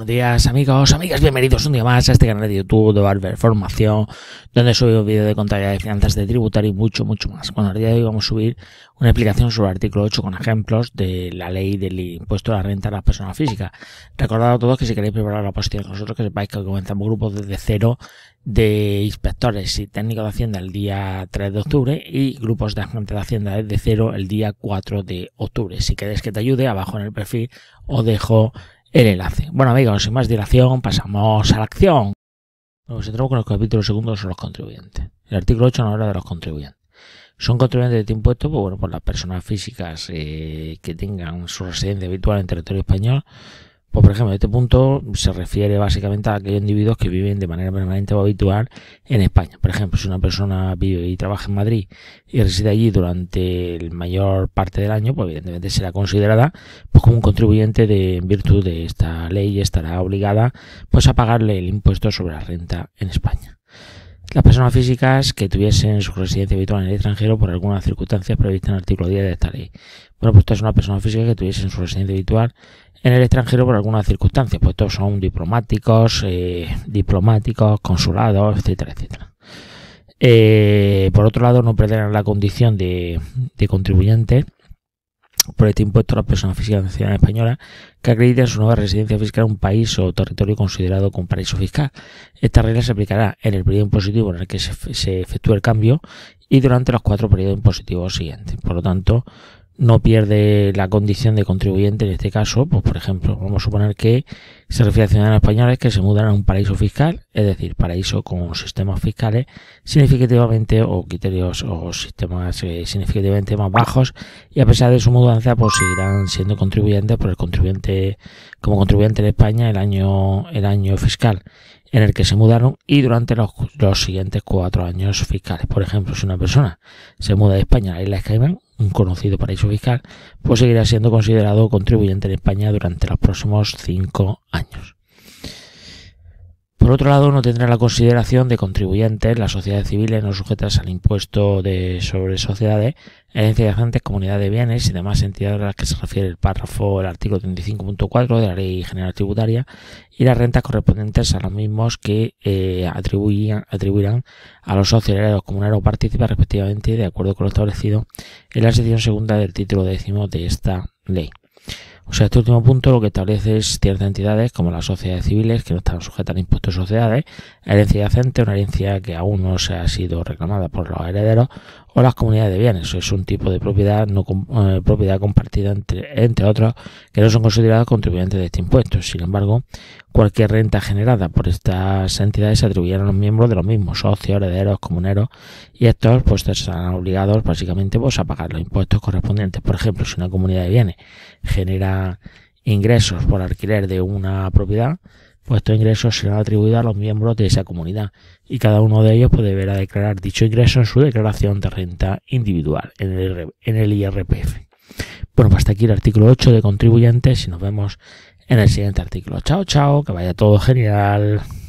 Buenos días amigos, amigas, bienvenidos un día más a este canal de YouTube de Barber Formación, donde subo vídeos de contabilidad de finanzas de tributario y mucho, mucho más. Bueno, el día de hoy vamos a subir una explicación sobre el artículo 8 con ejemplos de la ley del impuesto a la renta a las personas físicas. Recordad a todos que si queréis preparar la posición con nosotros, que sepáis que comenzamos grupos desde cero de inspectores y técnicos de Hacienda el día 3 de octubre y grupos de agentes de Hacienda desde cero el día 4 de octubre. Si queréis que te ayude, abajo en el perfil os dejo el enlace. Bueno amigos, sin más dilación, pasamos a la acción. Nos centramos con el capítulo segundos sobre los contribuyentes. El artículo 8 no habla de los contribuyentes. Son contribuyentes de impuesto pues, bueno, por las personas físicas eh, que tengan su residencia habitual en territorio español pues por ejemplo, este punto se refiere básicamente a aquellos individuos que viven de manera permanente o habitual en España. Por ejemplo, si una persona vive y trabaja en Madrid y reside allí durante el mayor parte del año, pues evidentemente será considerada pues, como un contribuyente de, en virtud de esta ley y estará obligada pues a pagarle el impuesto sobre la renta en España las personas físicas que tuviesen su residencia habitual en el extranjero por algunas circunstancias previstas en el artículo 10 de esta ley. Bueno, pues esto es una persona física que tuviese su residencia habitual en el extranjero por algunas circunstancias, pues todos son diplomáticos, eh, diplomáticos, consulados, etcétera, etcétera. Eh, por otro lado, no perderán la condición de contribuyente por este impuesto a las personas físicas de nacionalidad española que acrediten su nueva residencia fiscal en un país o territorio considerado como paraíso fiscal. Esta regla se aplicará en el periodo impositivo en el que se, se efectúe el cambio y durante los cuatro periodos impositivos siguientes. Por lo tanto, no pierde la condición de contribuyente en este caso, pues por ejemplo, vamos a suponer que se refiere a ciudadanos españoles que se mudan a un paraíso fiscal, es decir, paraíso con sistemas fiscales significativamente o criterios o sistemas eh, significativamente más bajos y a pesar de su mudanza pues seguirán siendo contribuyentes por el contribuyente como contribuyente en España el año el año fiscal en el que se mudaron y durante los, siguientes cuatro años fiscales. Por ejemplo, si una persona se muda de España a la isla de un conocido paraíso fiscal, pues seguirá siendo considerado contribuyente en España durante los próximos cinco años. Por otro lado, no tendrá la consideración de contribuyentes las sociedades civiles no sujetas al impuesto de sobre sociedades, herencias agentes, comunidad de bienes y demás entidades a las que se refiere el párrafo, el artículo 35.4 de la Ley General Tributaria y las rentas correspondientes a los mismos que eh, atribuirán a los comunales comuneros partícipes respectivamente de acuerdo con lo establecido en la sección segunda del título décimo de esta ley. O sea, este último punto lo que establece es ciertas entidades como las sociedades civiles que no están sujetas al impuesto de sociedades, herencia yacente, una herencia que aún no se ha sido reclamada por los herederos o las comunidades de bienes. Es un tipo de propiedad no eh, propiedad compartida entre, entre otros que no son considerados contribuyentes de este impuesto. Sin embargo, Cualquier renta generada por estas entidades se atribuirá a los miembros de los mismos, socios, herederos, comuneros, y estos pues serán obligados básicamente pues, a pagar los impuestos correspondientes. Por ejemplo, si una comunidad de bienes genera ingresos por alquiler de una propiedad, pues estos ingresos serán atribuidos a los miembros de esa comunidad y cada uno de ellos pues, deberá declarar dicho ingreso en su declaración de renta individual en el, IRPF. Bueno, pues, hasta aquí el artículo 8 de contribuyentes Si nos vemos en el siguiente artículo. Chao, chao, que vaya todo genial.